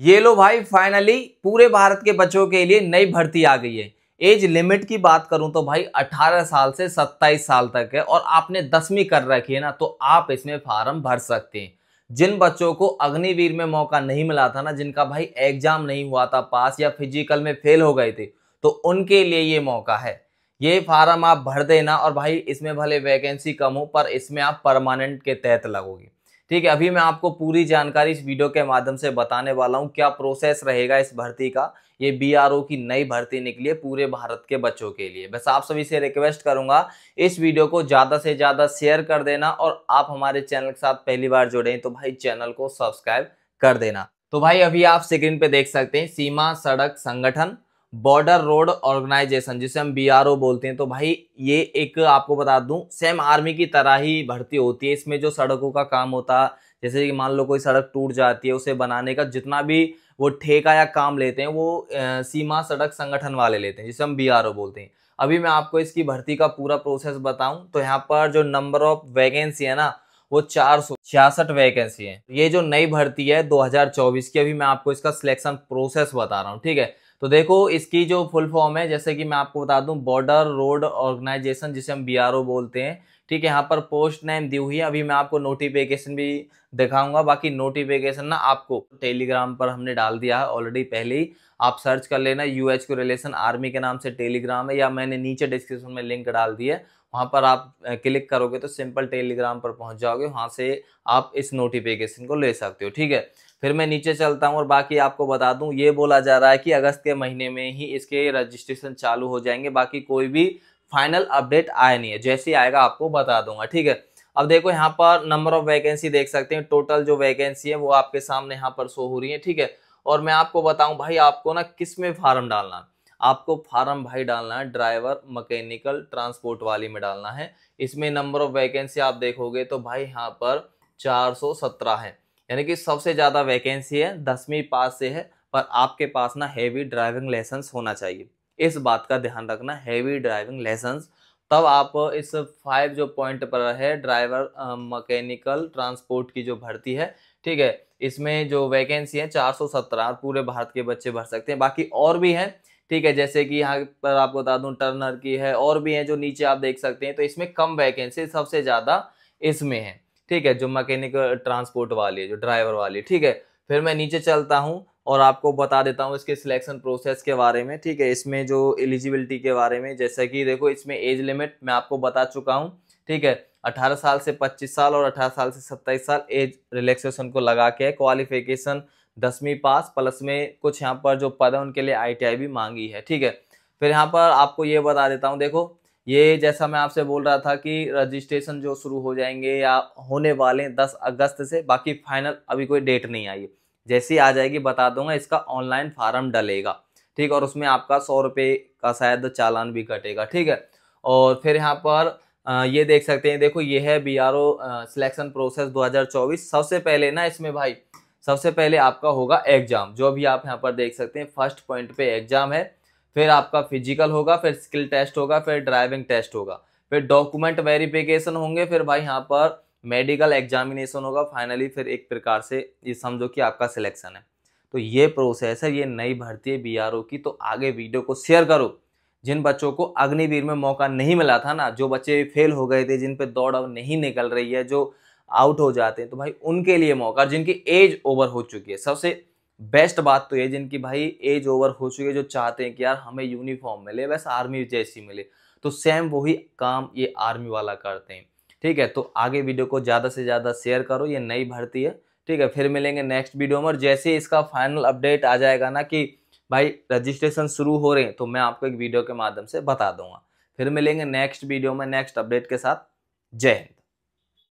ये लो भाई फाइनली पूरे भारत के बच्चों के लिए नई भर्ती आ गई है एज लिमिट की बात करूं तो भाई 18 साल से 27 साल तक है और आपने दसवीं कर रखी है ना तो आप इसमें फार्म भर सकते हैं जिन बच्चों को अग्निवीर में मौका नहीं मिला था ना जिनका भाई एग्जाम नहीं हुआ था पास या फिजिकल में फेल हो गए थे तो उनके लिए ये मौका है ये फार्म आप भर देना और भाई इसमें भले वैकेंसी कम हो पर इसमें आप परमानेंट के तहत लगोगे ठीक है अभी मैं आपको पूरी जानकारी इस वीडियो के माध्यम से बताने वाला हूँ क्या प्रोसेस रहेगा इस भर्ती का ये बी की नई भर्ती निकली है पूरे भारत के बच्चों के लिए बस आप सभी से रिक्वेस्ट करूंगा इस वीडियो को ज़्यादा से ज़्यादा शेयर कर देना और आप हमारे चैनल के साथ पहली बार जुड़े तो भाई चैनल को सब्सक्राइब कर देना तो भाई अभी आप स्क्रीन पे देख सकते हैं सीमा सड़क संगठन बॉर्डर रोड ऑर्गेनाइजेशन जिसे हम बी बोलते हैं तो भाई ये एक आपको बता दूं सेम आर्मी की तरह ही भर्ती होती है इसमें जो सड़कों का काम होता है जैसे कि मान लो कोई सड़क टूट जाती है उसे बनाने का जितना भी वो ठेका या काम लेते हैं वो सीमा सड़क संगठन वाले लेते हैं जिसे हम बी बोलते हैं अभी मैं आपको इसकी भर्ती का पूरा प्रोसेस बताऊं तो यहाँ पर जो नंबर ऑफ वैकेंसी है ना वो चार सौ छियासठ वैकेंसी है ये जो नई भर्ती है 2024 की अभी मैं आपको इसका सिलेक्शन प्रोसेस बता रहा हूँ ठीक है तो देखो इसकी जो फुल फॉर्म है जैसे कि मैं आपको बता दूं बॉर्डर रोड ऑर्गेनाइजेशन जिसे हम बी बोलते हैं ठीक है यहाँ पर पोस्ट नेम दी हुई है अभी मैं आपको नोटिफिकेशन भी दिखाऊंगा बाकी नोटिफिकेशन ना आपको टेलीग्राम पर हमने डाल दिया है ऑलरेडी पहले ही आप सर्च कर लेना यू एच रिलेशन आर्मी के नाम से टेलीग्राम है या मैंने नीचे डिस्क्रिप्शन में लिंक डाल दी है वहाँ पर आप क्लिक करोगे तो सिंपल टेलीग्राम पर पहुँच जाओगे वहाँ से आप इस नोटिफिकेशन को ले सकते हो ठीक है फिर मैं नीचे चलता हूँ और बाकी आपको बता दूँ ये बोला जा रहा है कि अगस्त के महीने में ही इसके रजिस्ट्रेशन चालू हो जाएंगे बाकी कोई भी फाइनल अपडेट आया नहीं है जैसे आएगा आपको बता दूंगा ठीक है अब देखो यहाँ पर नंबर ऑफ वैकेंसी देख सकते हैं टोटल जो वैकेंसी है वो आपके सामने यहाँ पर शो हो रही है ठीक है और मैं आपको बताऊं भाई आपको ना किस में फार्म डालना आपको फार्म भाई डालना है ड्राइवर मकैनिकल ट्रांसपोर्ट वाली में डालना है इसमें नंबर ऑफ वैकेंसी आप देखोगे तो भाई यहाँ पर चार सौ सत्रह है यानी कि सबसे ज़्यादा वैकेंसी है दसवीं पास से है पर आपके पास ना हैवी ड्राइविंग लाइसेंस होना चाहिए इस बात का ध्यान रखना हैवी ड्राइविंग लाइसेंस तब आप इस फाइव जो पॉइंट पर है ड्राइवर मकैनिकल ट्रांसपोर्ट की जो भर्ती है ठीक है इसमें जो वैकेंसी है 417 पूरे भारत के बच्चे भर सकते हैं बाकी और भी हैं ठीक है जैसे कि यहाँ पर आपको बता दूँ टर्नर की है और भी हैं जो नीचे आप देख सकते हैं तो इसमें कम वैकेंसी सबसे ज़्यादा इसमें है ठीक है जो मैकेनिक ट्रांसपोर्ट वाली है जो ड्राइवर वाली ठीक है फिर मैं नीचे चलता हूँ और आपको बता देता हूँ इसके सिलेक्शन प्रोसेस के बारे में ठीक है इसमें जो एलिजिबिलिटी के बारे में जैसा कि देखो इसमें एज लिमिट मैं आपको बता चुका हूँ ठीक है 18 साल से 25 साल और 18 साल से 27 साल एज रिलैक्सेशन को लगा के क्वालिफिकेशन दसवीं पास प्लस में कुछ यहाँ पर जो पद है उनके लिए आई भी मांगी है ठीक है फिर यहाँ पर आपको ये बता देता हूँ देखो ये जैसा मैं आपसे बोल रहा था कि रजिस्ट्रेशन जो शुरू हो जाएंगे या होने वाले हैं दस अगस्त से बाकी फाइनल अभी कोई डेट नहीं आई है जैसी आ जाएगी बता दूंगा इसका ऑनलाइन फार्म डलेगा ठीक और उसमें आपका सौ रुपये का शायद चालान भी कटेगा ठीक है और फिर यहाँ पर ये देख सकते हैं देखो ये है B R O selection process 2024 सबसे पहले ना इसमें भाई सबसे पहले आपका होगा एग्जाम जो भी आप यहाँ पर देख सकते हैं फर्स्ट पॉइंट पे एग्जाम है फिर आपका फिजिकल होगा फिर स्किल टेस्ट होगा फिर ड्राइविंग टेस्ट होगा फिर डॉक्यूमेंट वेरिफिकेशन होंगे फिर भाई यहाँ पर मेडिकल एग्जामिनेशन होगा फाइनली फिर एक प्रकार से ये समझो कि आपका सिलेक्शन है तो ये प्रोसेस है ये नई भर्ती है बी की तो आगे वीडियो को शेयर करो जिन बच्चों को अग्निवीर में मौका नहीं मिला था ना जो बच्चे फेल हो गए थे जिन पे दौड़ अब नहीं निकल रही है जो आउट हो जाते हैं तो भाई उनके लिए मौका जिनकी एज ओवर हो चुकी है सबसे बेस्ट बात तो ये जिनकी भाई एज ओवर हो चुकी है जो चाहते हैं कि यार हमें यूनिफॉर्म मिले वैसे आर्मी जैसी मिले तो सेम वही काम ये आर्मी वाला करते हैं ठीक है तो आगे वीडियो को ज़्यादा से ज़्यादा शेयर करो ये नई भर्ती है ठीक है फिर मिलेंगे नेक्स्ट वीडियो में और जैसे इसका फाइनल अपडेट आ जाएगा ना कि भाई रजिस्ट्रेशन शुरू हो रहे हैं तो मैं आपको एक वीडियो के माध्यम से बता दूंगा फिर मिलेंगे नेक्स्ट वीडियो में नेक्स्ट अपडेट के साथ जय हिंद